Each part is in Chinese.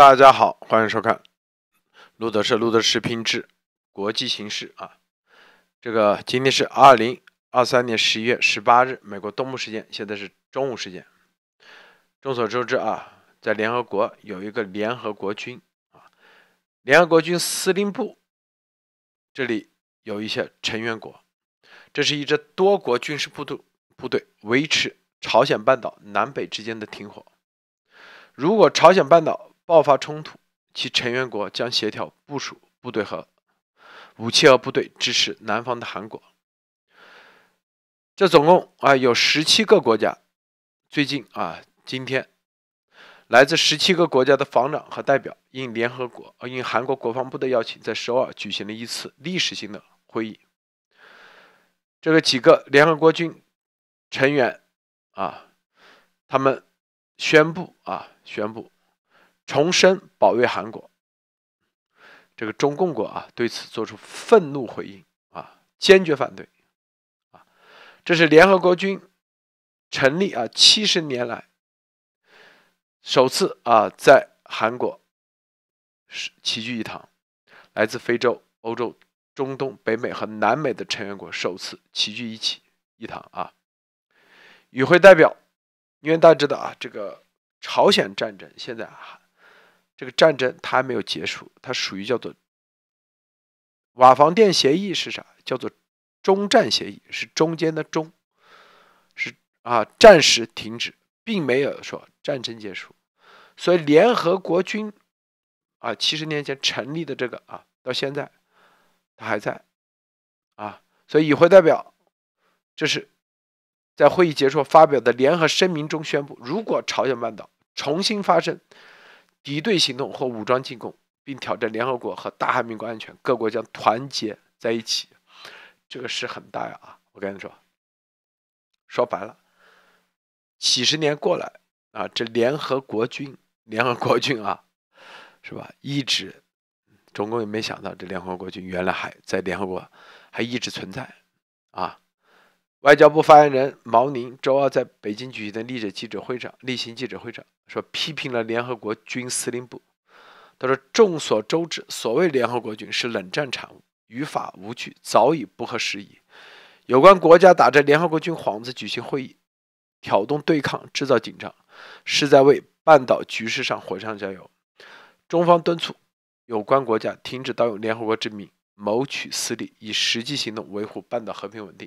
大家好，欢迎收看路德社路德视频之国际形势啊。这个今天是二零二三年十一月十八日，美国东部时间，现在是中午时间。众所周知啊，在联合国有一个联合国军啊，联合国军司令部这里有一些成员国，这是一支多国军事部队部队维持朝鲜半岛南北之间的停火。如果朝鲜半岛，爆发冲突，其成员国将协调部署部队和武器和部队支持南方的韩国。这总共啊有十七个国家。最近啊，今天来自十七个国家的防长和代表，应联合国啊应韩国国防部的邀请，在首尔举行了一次历史性的会议。这个几个联合国军成员啊，他们宣布啊，宣布。重申保卫韩国，这个中共国啊对此做出愤怒回应啊，坚决反对啊！这是联合国军成立啊七十年来首次啊在韩国是齐聚一堂，来自非洲、欧洲、中东北美和南美的成员国首次齐聚一起一堂啊！与会代表，因为大家知道啊，这个朝鲜战争现在啊。这个战争它还没有结束，它属于叫做瓦房店协议是啥？叫做中战协议，是中间的中，是啊，暂时停止，并没有说战争结束，所以联合国军啊，七十年前成立的这个啊，到现在它还在啊，所以与会代表这是在会议结束发表的联合声明中宣布，如果朝鲜半岛重新发生。敌对行动或武装进攻，并挑战联合国和大韩民国安全，各国将团结在一起。这个事很大呀！啊，我跟你说，说白了，几十年过来啊，这联合国军，联合国军啊，是吧？一直，中共也没想到这联合国军原来还在联合国还一直存在啊。外交部发言人毛宁周二在北京举行的例行记者会上例行记者会上说，批评了联合国军司令部。他说：“众所周知，所谓联合国军是冷战产物，于法无据，早已不合时宜。有关国家打着联合国军幌子举行会议，挑动对抗，制造紧张，是在为半岛局势上火上浇油。中方敦促有关国家停止盗用联合国之名谋取私利，以实际行动维护半岛和平稳定。”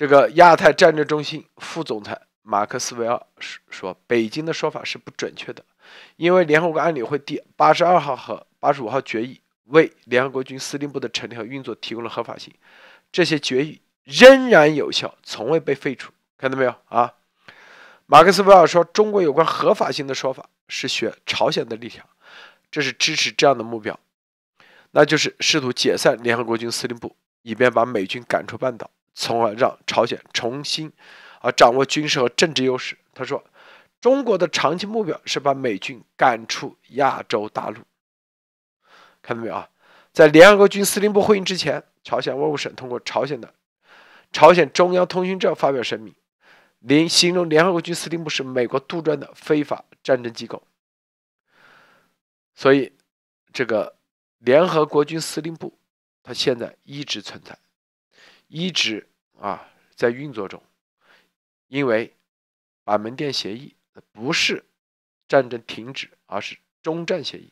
这个亚太战略中心副总裁马克思维尔说：“北京的说法是不准确的，因为联合国安理会第八十二号和八十五号决议为联合国军司令部的成立和运作提供了合法性，这些决议仍然有效，从未被废除。看到没有啊？”马克思维尔说：“中国有关合法性的说法是学朝鲜的立场，这是支持这样的目标，那就是试图解散联合国军司令部，以便把美军赶出半岛。”从而让朝鲜重新啊掌握军事和政治优势。他说：“中国的长期目标是把美军赶出亚洲大陆。”看到没有啊？在联合国军司令部会议之前，朝鲜外务省通过朝鲜的朝鲜中央通讯社发表声明，联形容联合国军司令部是美国杜撰的非法战争机构。所以，这个联合国军司令部它现在一直存在，一直。啊，在运作中，因为板门店协议不是战争停止，而是中战协议，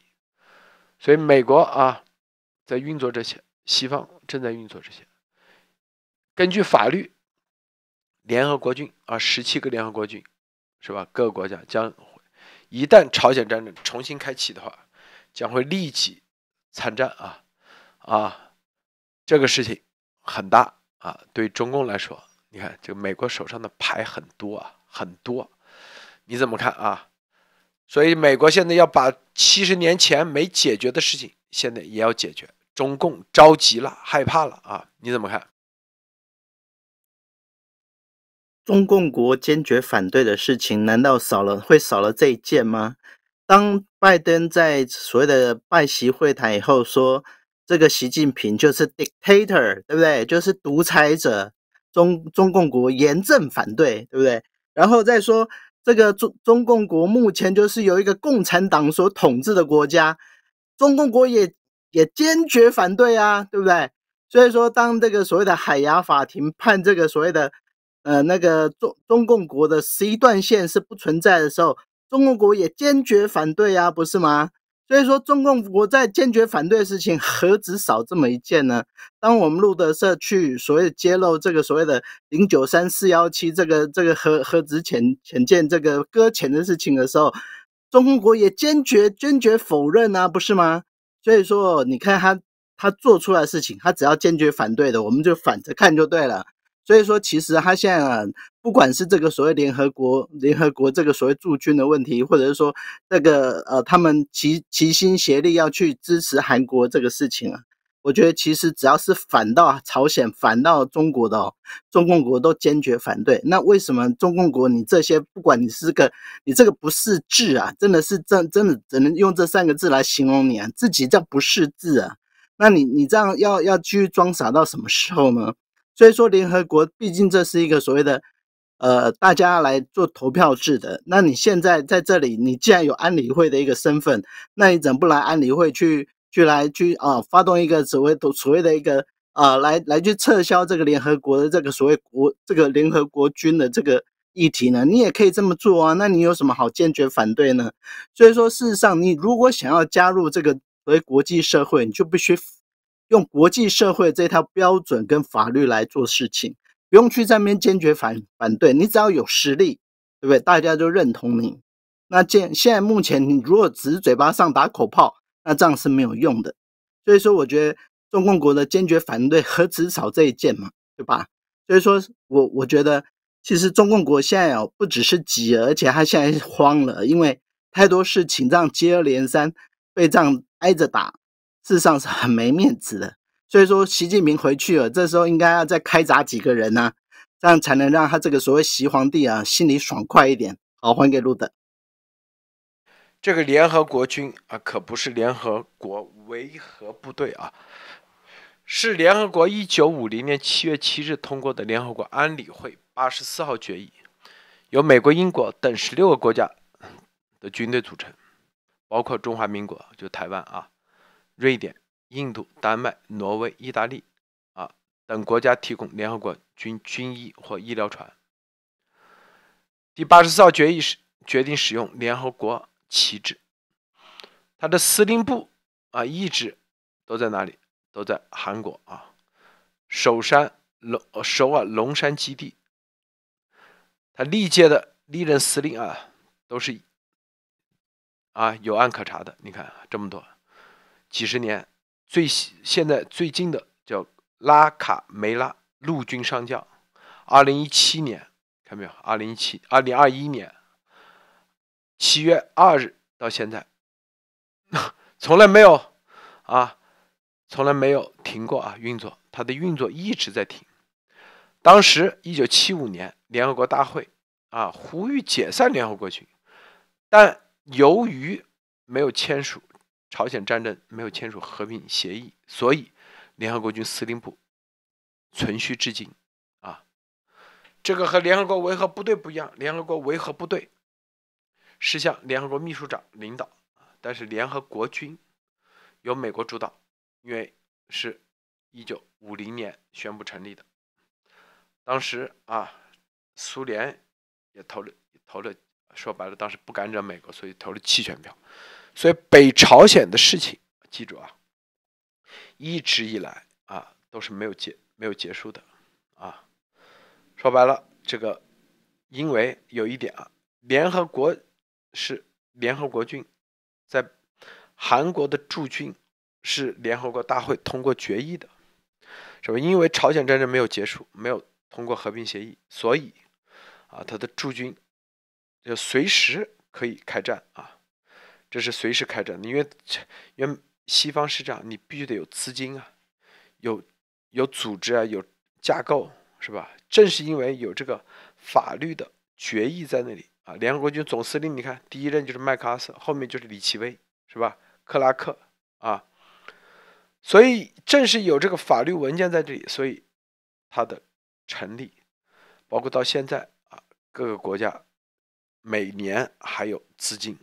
所以美国啊，在运作这些，西方正在运作这些。根据法律，联合国军啊，十七个联合国军，是吧？各个国家将一旦朝鲜战争重新开启的话，将会立即参战啊！啊，这个事情很大。啊，对中共来说，你看这个美国手上的牌很多啊，很多，你怎么看啊？所以美国现在要把七十年前没解决的事情，现在也要解决，中共着急了，害怕了啊？你怎么看？中共国坚决反对的事情，难道少了会少了这一件吗？当拜登在所谓的拜席会谈以后说。这个习近平就是 dictator，对不对？就是独裁者，中中共国严正反对，对不对？然后再说，这个中中共国目前就是由一个共产党所统治的国家，中共国也也坚决反对啊，对不对？所以说，当这个所谓的海牙法庭判这个所谓的呃那个中中共国的十一段线是不存在的时候，中共国也坚决反对啊，不是吗？所以说，中共国在坚决反对的事情何止少这么一件呢？当我们路德社去所谓揭露这个所谓的零九三四幺七这个这个核核子潜潜舰这个搁浅的事情的时候，中共国也坚决坚决否认啊，不是吗？所以说，你看他他做出来事情，他只要坚决反对的，我们就反着看就对了。所以说，其实他现在啊，不管是这个所谓联合国、联合国这个所谓驻军的问题，或者是说这个呃，他们齐齐心协力要去支持韩国这个事情啊，我觉得其实只要是反到朝鲜、反到中国的哦，中共国都坚决反对。那为什么中共国你这些，不管你是个你这个不识字啊，真的是真真的只能用这三个字来形容你啊，自己这不识字啊，那你你这样要要去装傻到什么时候呢？所以说，联合国毕竟这是一个所谓的呃，大家来做投票制的。那你现在在这里，你既然有安理会的一个身份，那你怎不来安理会去去来去啊，发动一个所谓所谓的一个啊，来来去撤销这个联合国的这个所谓国这个联合国军的这个议题呢？你也可以这么做啊，那你有什么好坚决反对呢？所以说，事实上，你如果想要加入这个所谓国际社会，你就必须。用国际社会这套标准跟法律来做事情，不用去那边坚决反反对，你只要有实力，对不对？大家就认同你。那现现在目前，你如果只是嘴巴上打口炮，那这样是没有用的。所以说，我觉得中共国的坚决反对核子少这一件嘛，对吧？所以说，我我觉得其实中共国现在哦，不只是急，而且他现在慌了，因为太多事情这样接二连三被这样挨着打。事实上是很没面子的，所以说习近平回去了，这时候应该要再开闸几个人呢，这样才能让他这个所谓“习皇帝”啊心里爽快一点。好，还给路德。这个联合国军啊，可不是联合国维和部队啊，是联合国一九五零年七月七日通过的联合国安理会八十四号决议，由美国、英国等十六个国家的军队组成，包括中华民国就台湾啊。瑞典、印度、丹麦、挪威、意大利啊等国家提供联合国军军医或医疗船。第八十四号决议是决定使用联合国旗帜。它的司令部啊一直都在哪里？都在韩国啊首山龙首尔龙山基地。它历届的历任司令啊都是啊有案可查的。你看这么多。几十年，最现在最近的叫拉卡梅拉陆军上将，二零一七年，看没有？二零一七，二零二一年七月二日到现在，从来没有啊，从来没有停过啊运作，它的运作一直在停。当时一九七五年联合国大会啊呼吁解散联合国军，但由于没有签署。朝鲜战争没有签署和平协议，所以联合国军司令部存续至今。啊，这个和联合国维和部队不一样。联合国维和部队是向联合国秘书长领导，但是联合国军由美国主导，因为是一九五零年宣布成立的。当时啊，苏联也投了投了，说白了，当时不敢惹美国，所以投了弃权票。所以北朝鲜的事情，记住啊，一直以来啊都是没有结没有结束的啊。说白了，这个因为有一点啊，联合国是联合国军在韩国的驻军是联合国大会通过决议的，是吧？因为朝鲜战争没有结束，没有通过和平协议，所以啊，他的驻军就随时可以开战啊。这是随时开展的，因为因为西方是这样，你必须得有资金啊，有有组织啊，有架构是吧？正是因为有这个法律的决议在那里啊，联合国军总司令，你看第一任就是麦克阿瑟，后面就是李奇微是吧？克拉克啊，所以正是有这个法律文件在这里，所以它的成立，包括到现在啊，各个国家每年还有资金。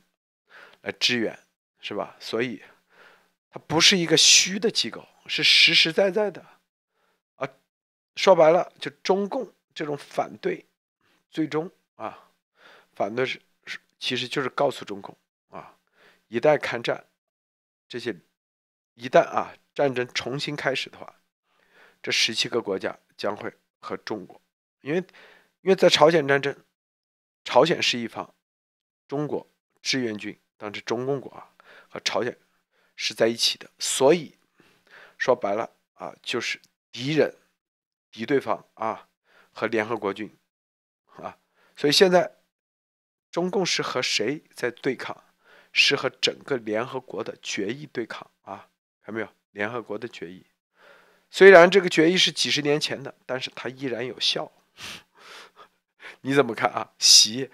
来支援，是吧？所以，它不是一个虚的机构，是实实在在的，啊，说白了，就中共这种反对，最终啊，反对是是，其实就是告诉中共啊，一旦开战，这些一旦啊战争重新开始的话，这十七个国家将会和中国，因为因为在朝鲜战争，朝鲜是一方，中国志愿军。当时，中共国啊和朝鲜是在一起的，所以说白了啊，就是敌人、敌对方啊和联合国军啊。所以现在中共是和谁在对抗？是和整个联合国的决议对抗啊？看到没有？联合国的决议，虽然这个决议是几十年前的，但是它依然有效。你怎么看啊？习？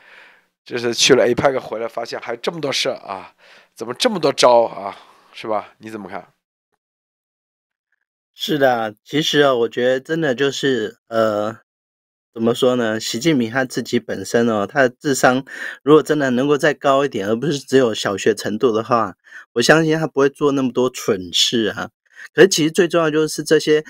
这是去了 APEC 回来，发现还这么多事啊？怎么这么多招啊？是吧？你怎么看？是的，其实啊，我觉得真的就是呃，怎么说呢？习近平他自己本身哦，他的智商如果真的能够再高一点，而不是只有小学程度的话，我相信他不会做那么多蠢事啊。可是其实最重要就是这些。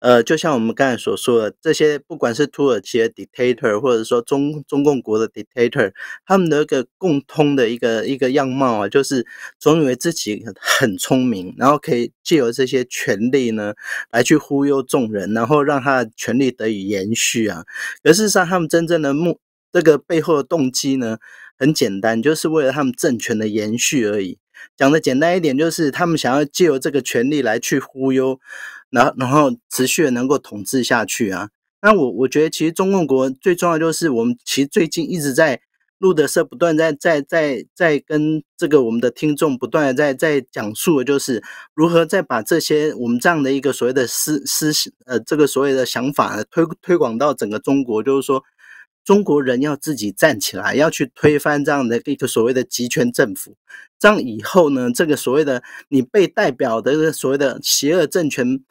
呃，就像我们刚才所说的，这些不管是土耳其的 dictator，或者说中中共国的 dictator，他们的一个共通的一个一个样貌啊，就是总以为自己很聪明，然后可以借由这些权力呢来去忽悠众人，然后让他的权力得以延续啊。可事实上，他们真正的目这个背后的动机呢，很简单，就是为了他们政权的延续而已。讲的简单一点，就是他们想要借由这个权力来去忽悠。然后，然后持续的能够统治下去啊！那我我觉得，其实中共国最重要就是我们其实最近一直在路德社不断在在在在跟这个我们的听众不断在在讲述，的就是如何再把这些我们这样的一个所谓的思思呃这个所谓的想法推推广到整个中国，就是说中国人要自己站起来，要去推翻这样的一个所谓的集权政府，这样以后呢，这个所谓的你被代表的所谓的邪恶政权。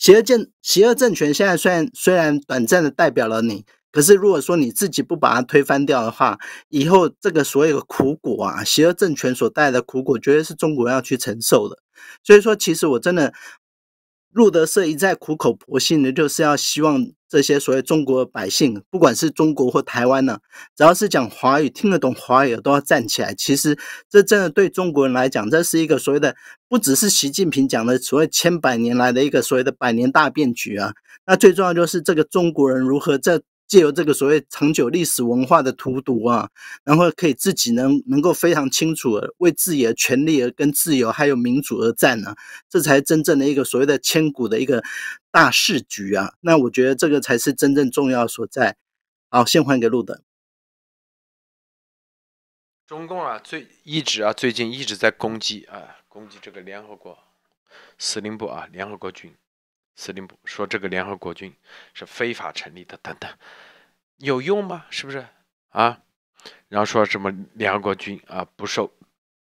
邪恶政邪恶政权现在虽然虽然短暂的代表了你，可是如果说你自己不把它推翻掉的话，以后这个所有的苦果啊，邪恶政权所带来的苦果，绝对是中国要去承受的。所以说，其实我真的路德社一再苦口婆心的，就是要希望。这些所谓中国百姓，不管是中国或台湾呢，只要是讲华语、听得懂华语的，都要站起来。其实这真的对中国人来讲，这是一个所谓的，不只是习近平讲的所谓千百年来的一个所谓的百年大变局啊。那最重要就是这个中国人如何在。借由这个所谓长久历史文化的荼毒啊，然后可以自己能能够非常清楚为自己的权利而跟自由还有民主而战呢，这才真正的一个所谓的千古的一个大势局啊。那我觉得这个才是真正重要所在。好，先还给路德。中共啊，最一直啊，最近一直在攻击啊，攻击这个联合国司令部啊，联合国军。司令部说这个联合国军是非法成立的，等等，有用吗？是不是啊？然后说什么联合国军啊不受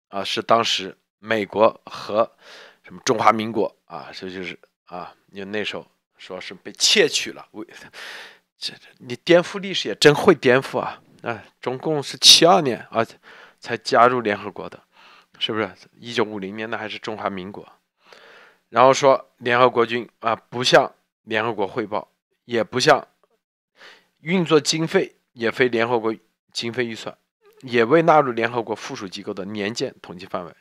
啊，是当时美国和什么中华民国啊，这就是啊，因为那时候说是被窃取了。为这你颠覆历史也真会颠覆啊！啊，中共是七二年啊才加入联合国的，是不是？一九五零年那还是中华民国。然后说联合国军啊，不向联合国汇报，也不向运作经费也非联合国经费预算，也未纳入联合国附属机构的年鉴统计范围，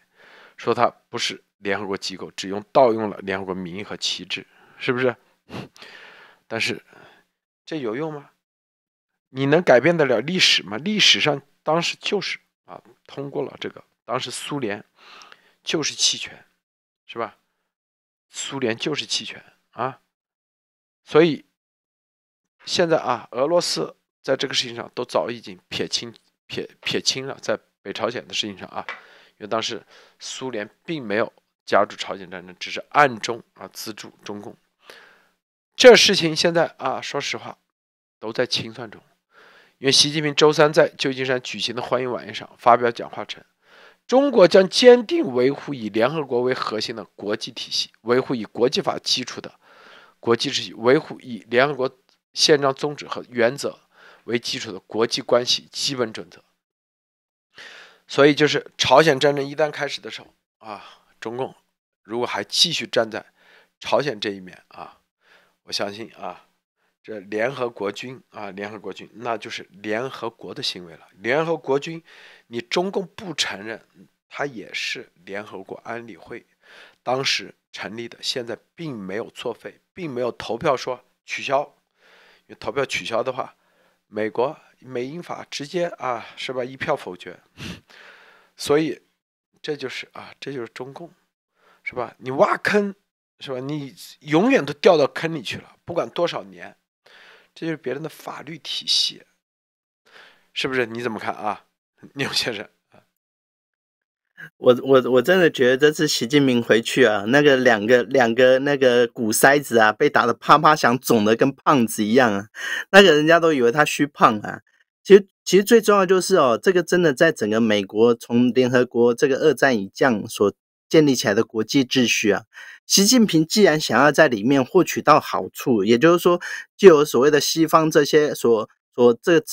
说它不是联合国机构，只用盗用了联合国名义和旗帜，是不是？但是这有用吗？你能改变得了历史吗？历史上当时就是啊，通过了这个，当时苏联就是弃权，是吧？苏联就是弃权啊，所以现在啊，俄罗斯在这个事情上都早已经撇清撇撇清了，在北朝鲜的事情上啊，因为当时苏联并没有加入朝鲜战争，只是暗中啊资助中共。这事情现在啊，说实话都在清算中，因为习近平周三在旧金山举行的欢迎晚宴上发表讲话称。中国将坚定维护以联合国为核心的国际体系，维护以国际法基础的国际秩序，维护以联合国宪章宗旨和原则为基础的国际关系基本准则。所以，就是朝鲜战争一旦开始的时候啊，中共如果还继续站在朝鲜这一面啊，我相信啊。这联合国军啊，联合国军那就是联合国的行为了。联合国军，你中共不承认，他也是联合国安理会当时成立的，现在并没有作废，并没有投票说取消。因为投票取消的话，美国、美英法直接啊，是吧？一票否决。所以这就是啊，这就是中共，是吧？你挖坑，是吧？你永远都掉到坑里去了，不管多少年。这就是别人的法律体系，是不是？你怎么看啊，牛先生？我我我真的觉得这次习近平回去啊，那个两个两个那个鼓腮子啊，被打得啪啪响，肿的跟胖子一样啊，那个人家都以为他虚胖啊。其实其实最重要就是哦，这个真的在整个美国，从联合国这个二战以降所。建立起来的国际秩序啊，习近平既然想要在里面获取到好处，也就是说，就有所谓的西方这些所所这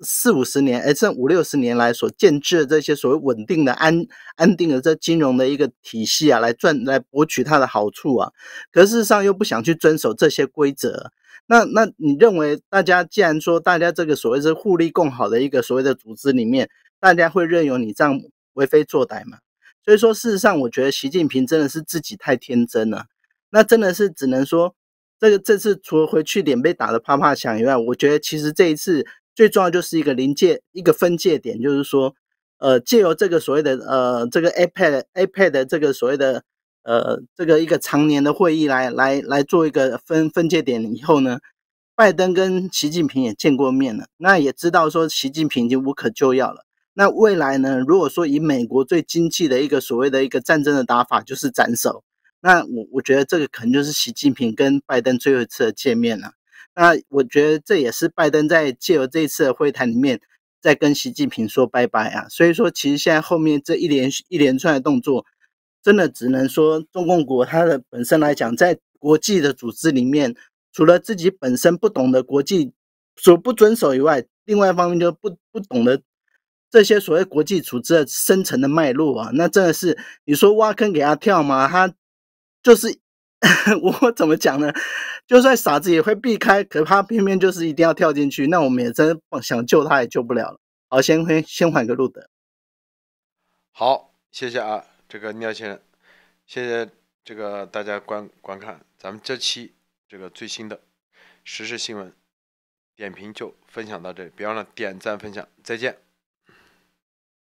四五十年，哎，这五六十年来所建制的这些所谓稳定的安安定的这金融的一个体系啊，来赚来博取它的好处啊，可事实上又不想去遵守这些规则。那那你认为大家既然说大家这个所谓是互利共好的一个所谓的组织里面，大家会任由你这样为非作歹吗？所以说，事实上，我觉得习近平真的是自己太天真了。那真的是只能说，这个这次除了回去脸被打的啪啪响以外，我觉得其实这一次最重要就是一个临界、一个分界点，就是说，呃，借由这个所谓的呃这个 a p a d a p a d 的这个所谓的呃这个一个常年的会议来来来做一个分分界点以后呢，拜登跟习近平也见过面了，那也知道说习近平已经无可救药了。那未来呢？如果说以美国最经济的一个所谓的一个战争的打法，就是斩首，那我我觉得这个可能就是习近平跟拜登最后一次的见面了。那我觉得这也是拜登在借由这一次的会谈里面，在跟习近平说拜拜啊。所以说，其实现在后面这一连一连串的动作，真的只能说，中共国它的本身来讲，在国际的组织里面，除了自己本身不懂得国际所不遵守以外，另外一方面就不不懂得。这些所谓国际组织的深层的脉络啊，那真的是你说挖坑给他跳吗？他就是 我怎么讲呢？就算傻子也会避开，可他偏偏就是一定要跳进去。那我们也真的想救他也救不了了。好，先先先缓个路的。好，谢谢啊，这个廖先生，谢谢这个大家观观看咱们这期这个最新的时事新闻点评就分享到这里，别忘了点赞分享，再见。